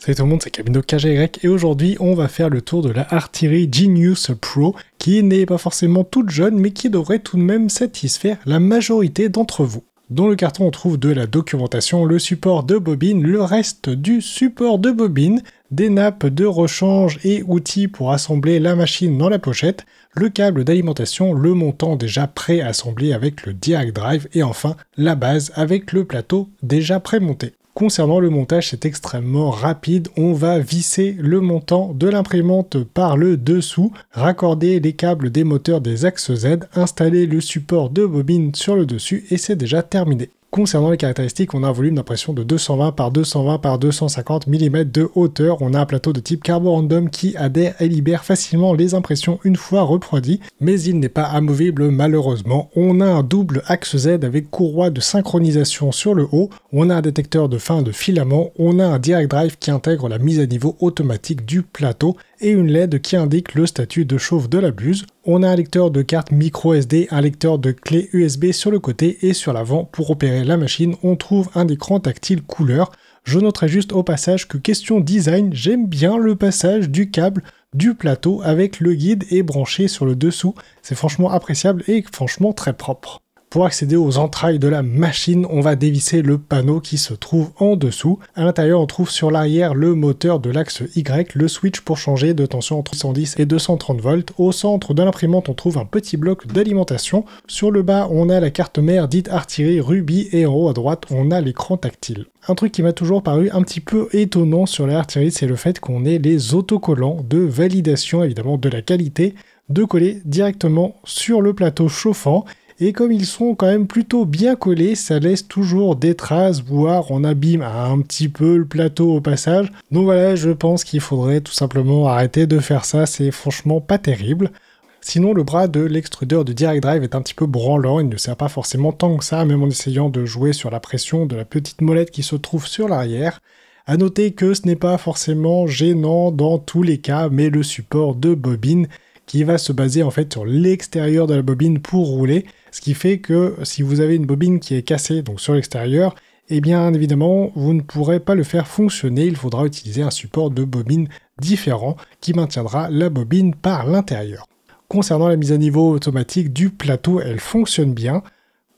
Salut tout le monde, c'est Camino KGY et aujourd'hui on va faire le tour de la artillerie Genius Pro qui n'est pas forcément toute jeune mais qui devrait tout de même satisfaire la majorité d'entre vous. Dans le carton on trouve de la documentation, le support de bobine, le reste du support de bobine, des nappes de rechange et outils pour assembler la machine dans la pochette, le câble d'alimentation, le montant déjà pré-assemblé avec le Direct Drive et enfin la base avec le plateau déjà pré-monté. Concernant le montage, c'est extrêmement rapide. On va visser le montant de l'imprimante par le dessous, raccorder les câbles des moteurs des axes Z, installer le support de bobine sur le dessus et c'est déjà terminé. Concernant les caractéristiques, on a un volume d'impression de 220 par 220 par 250 mm de hauteur. On a un plateau de type carbo-random qui adhère et libère facilement les impressions une fois refroidies. mais il n'est pas amovible malheureusement. On a un double axe Z avec courroie de synchronisation sur le haut. On a un détecteur de fin de filament. On a un direct drive qui intègre la mise à niveau automatique du plateau et une LED qui indique le statut de chauffe de la buse on a un lecteur de carte micro SD, un lecteur de clé USB sur le côté et sur l'avant pour opérer la machine, on trouve un écran tactile couleur. Je noterai juste au passage que question design, j'aime bien le passage du câble du plateau avec le guide et branché sur le dessous. C'est franchement appréciable et franchement très propre. Pour accéder aux entrailles de la machine, on va dévisser le panneau qui se trouve en dessous. À l'intérieur, on trouve sur l'arrière le moteur de l'axe Y, le switch pour changer de tension entre 110 et 230 volts. Au centre de l'imprimante, on trouve un petit bloc d'alimentation. Sur le bas, on a la carte mère dite artillerie Ruby et en haut à droite, on a l'écran tactile. Un truc qui m'a toujours paru un petit peu étonnant sur la c'est le fait qu'on ait les autocollants de validation évidemment de la qualité de coller directement sur le plateau chauffant et comme ils sont quand même plutôt bien collés, ça laisse toujours des traces, voire on abîme un petit peu le plateau au passage. Donc voilà, je pense qu'il faudrait tout simplement arrêter de faire ça, c'est franchement pas terrible. Sinon, le bras de l'extrudeur de Direct Drive est un petit peu branlant, il ne sert pas forcément tant que ça, même en essayant de jouer sur la pression de la petite molette qui se trouve sur l'arrière. À noter que ce n'est pas forcément gênant dans tous les cas, mais le support de bobine qui va se baser en fait sur l'extérieur de la bobine pour rouler, ce qui fait que si vous avez une bobine qui est cassée, donc sur l'extérieur, eh bien évidemment, vous ne pourrez pas le faire fonctionner, il faudra utiliser un support de bobine différent qui maintiendra la bobine par l'intérieur. Concernant la mise à niveau automatique du plateau, elle fonctionne bien.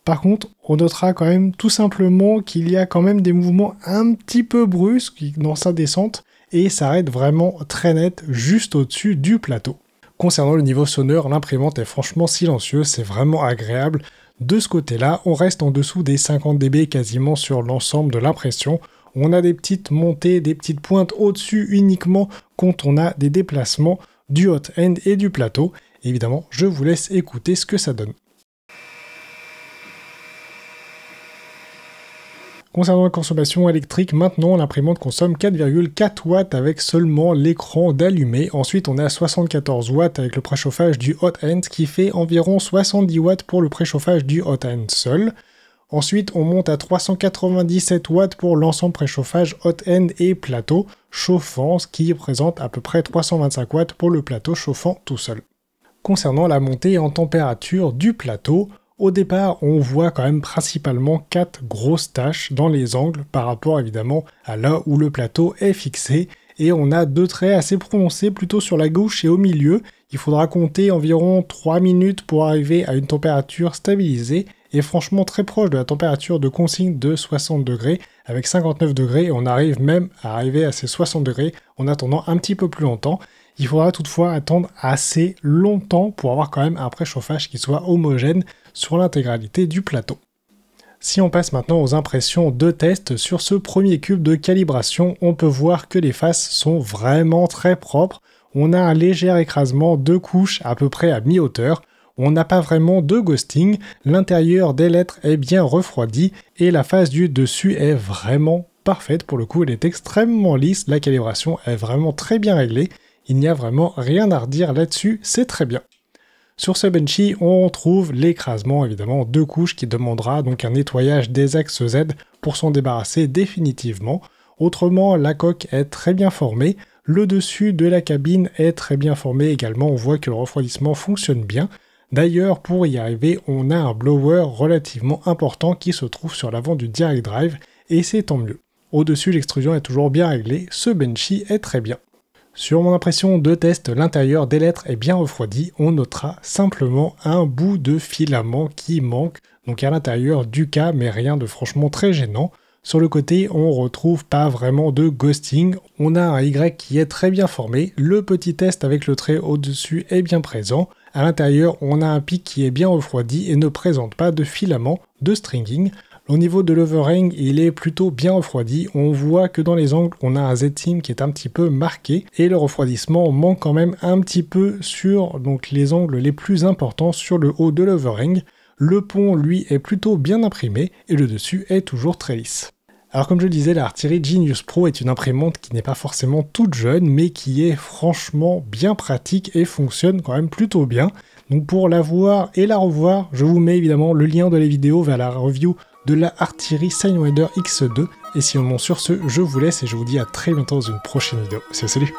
Par contre, on notera quand même tout simplement qu'il y a quand même des mouvements un petit peu brusques dans sa descente et s'arrête vraiment très net juste au-dessus du plateau. Concernant le niveau sonore, l'imprimante est franchement silencieuse, c'est vraiment agréable. De ce côté-là, on reste en dessous des 50 dB quasiment sur l'ensemble de l'impression. On a des petites montées, des petites pointes au-dessus uniquement quand on a des déplacements du hot-end et du plateau. Évidemment, je vous laisse écouter ce que ça donne. Concernant la consommation électrique, maintenant l'imprimante consomme 4,4 watts avec seulement l'écran d'allumé. Ensuite, on a 74 watts avec le préchauffage du hot-end qui fait environ 70 watts pour le préchauffage du hot-end seul. Ensuite, on monte à 397 watts pour l'ensemble préchauffage hot-end et plateau chauffant, ce qui représente à peu près 325 watts pour le plateau chauffant tout seul. Concernant la montée en température du plateau, au départ, on voit quand même principalement quatre grosses taches dans les angles par rapport évidemment à là où le plateau est fixé, et on a deux traits assez prononcés plutôt sur la gauche et au milieu. Il faudra compter environ 3 minutes pour arriver à une température stabilisée et franchement très proche de la température de consigne de 60 degrés. Avec 59 degrés, on arrive même à arriver à ces 60 degrés en attendant un petit peu plus longtemps. Il faudra toutefois attendre assez longtemps pour avoir quand même un préchauffage qui soit homogène sur l'intégralité du plateau. Si on passe maintenant aux impressions de test, sur ce premier cube de calibration, on peut voir que les faces sont vraiment très propres. On a un léger écrasement de couches à peu près à mi-hauteur. On n'a pas vraiment de ghosting, l'intérieur des lettres est bien refroidi et la face du dessus est vraiment parfaite. Pour le coup, elle est extrêmement lisse, la calibration est vraiment très bien réglée. Il n'y a vraiment rien à redire là-dessus, c'est très bien. Sur ce Benchy, on trouve l'écrasement évidemment en deux couches qui demandera donc un nettoyage des axes Z pour s'en débarrasser définitivement. Autrement, la coque est très bien formée, le dessus de la cabine est très bien formé également, on voit que le refroidissement fonctionne bien. D'ailleurs, pour y arriver, on a un blower relativement important qui se trouve sur l'avant du direct drive, et c'est tant mieux. Au-dessus, l'extrusion est toujours bien réglée, ce Benchy est très bien. Sur mon impression de test, l'intérieur des lettres est bien refroidi, on notera simplement un bout de filament qui manque, donc à l'intérieur du cas, mais rien de franchement très gênant. Sur le côté, on retrouve pas vraiment de ghosting, on a un Y qui est très bien formé, le petit test avec le trait au-dessus est bien présent, à l'intérieur, on a un pic qui est bien refroidi et ne présente pas de filament de stringing, au niveau de l'overhang, il est plutôt bien refroidi. On voit que dans les angles, on a un Z-team qui est un petit peu marqué et le refroidissement manque quand même un petit peu sur donc, les angles les plus importants sur le haut de l'overhang. Le pont, lui, est plutôt bien imprimé et le dessus est toujours très lisse. Alors comme je le disais, l'artillerie Genius Pro est une imprimante qui n'est pas forcément toute jeune, mais qui est franchement bien pratique et fonctionne quand même plutôt bien. Donc pour la voir et la revoir, je vous mets évidemment le lien de la vidéo vers la review de la artillerie Signwinder X2. Et si on monte sur ce, je vous laisse et je vous dis à très bientôt dans une prochaine vidéo. Salut salut